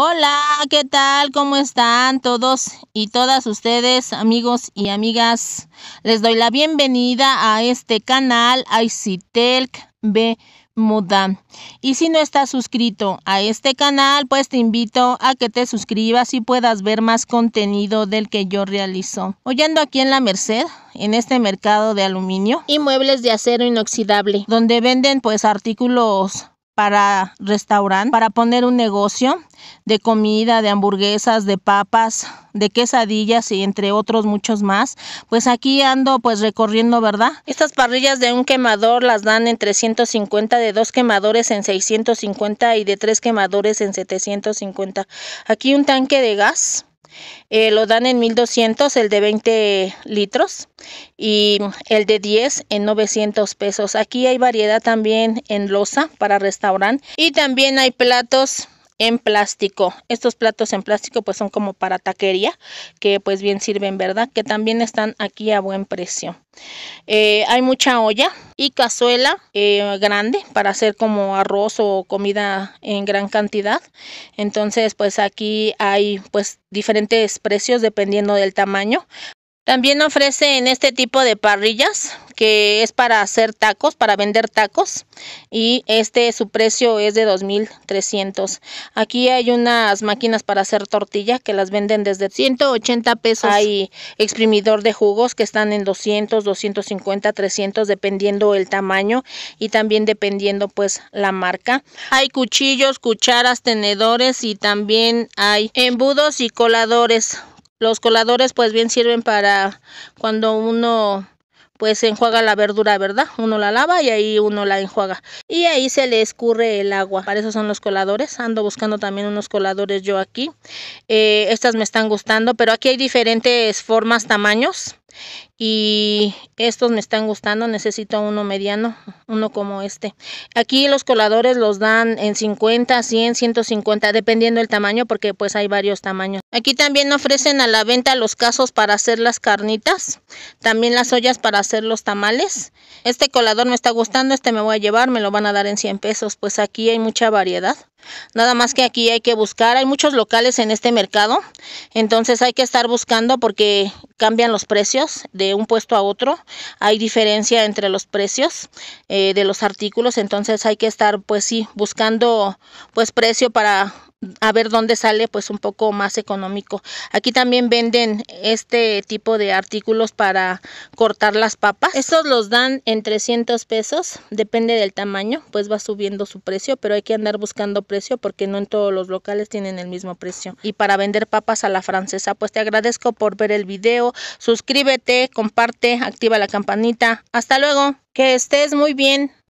Hola, ¿qué tal? ¿Cómo están todos y todas ustedes, amigos y amigas? Les doy la bienvenida a este canal ICTELC B. Muda. Y si no estás suscrito a este canal, pues te invito a que te suscribas y puedas ver más contenido del que yo realizo. Hoy ando aquí en la Merced, en este mercado de aluminio y muebles de acero inoxidable, donde venden pues artículos para restaurante, para poner un negocio de comida, de hamburguesas, de papas, de quesadillas y entre otros muchos más. Pues aquí ando pues recorriendo, ¿verdad? Estas parrillas de un quemador las dan en 350, de dos quemadores en 650 y de tres quemadores en 750. Aquí un tanque de gas eh, lo dan en 1200 el de 20 litros y el de 10 en 900 pesos. Aquí hay variedad también en losa para restaurante y también hay platos en plástico. Estos platos en plástico pues son como para taquería, que pues bien sirven, ¿verdad? Que también están aquí a buen precio. Eh, hay mucha olla y cazuela eh, grande para hacer como arroz o comida en gran cantidad. Entonces pues aquí hay pues diferentes precios dependiendo del tamaño. También ofrecen este tipo de parrillas que es para hacer tacos, para vender tacos y este su precio es de 2300. Aquí hay unas máquinas para hacer tortilla que las venden desde 180 pesos. Hay exprimidor de jugos que están en 200, 250, 300 dependiendo el tamaño y también dependiendo pues la marca. Hay cuchillos, cucharas, tenedores y también hay embudos y coladores. Los coladores pues bien sirven para cuando uno pues enjuaga la verdura, ¿verdad? Uno la lava y ahí uno la enjuaga. Y ahí se le escurre el agua. Para eso son los coladores. Ando buscando también unos coladores yo aquí. Eh, estas me están gustando, pero aquí hay diferentes formas, tamaños y estos me están gustando, necesito uno mediano, uno como este. Aquí los coladores los dan en 50, 100, 150, dependiendo el tamaño porque pues hay varios tamaños. Aquí también ofrecen a la venta los casos para hacer las carnitas, también las ollas para hacer los tamales. Este colador me está gustando, este me voy a llevar, me lo van a dar en 100 pesos, pues aquí hay mucha variedad. Nada más que aquí hay que buscar, hay muchos locales en este mercado, entonces hay que estar buscando porque cambian los precios de un puesto a otro, hay diferencia entre los precios eh, de los artículos, entonces hay que estar pues sí buscando pues precio para a ver dónde sale pues un poco más económico. Aquí también venden este tipo de artículos para cortar las papas. Estos los dan en 300 pesos, depende del tamaño, pues va subiendo su precio, pero hay que andar buscando precio porque no en todos los locales tienen el mismo precio. Y para vender papas a la francesa, pues te agradezco por ver el video, suscríbete, comparte, activa la campanita. Hasta luego, que estés muy bien.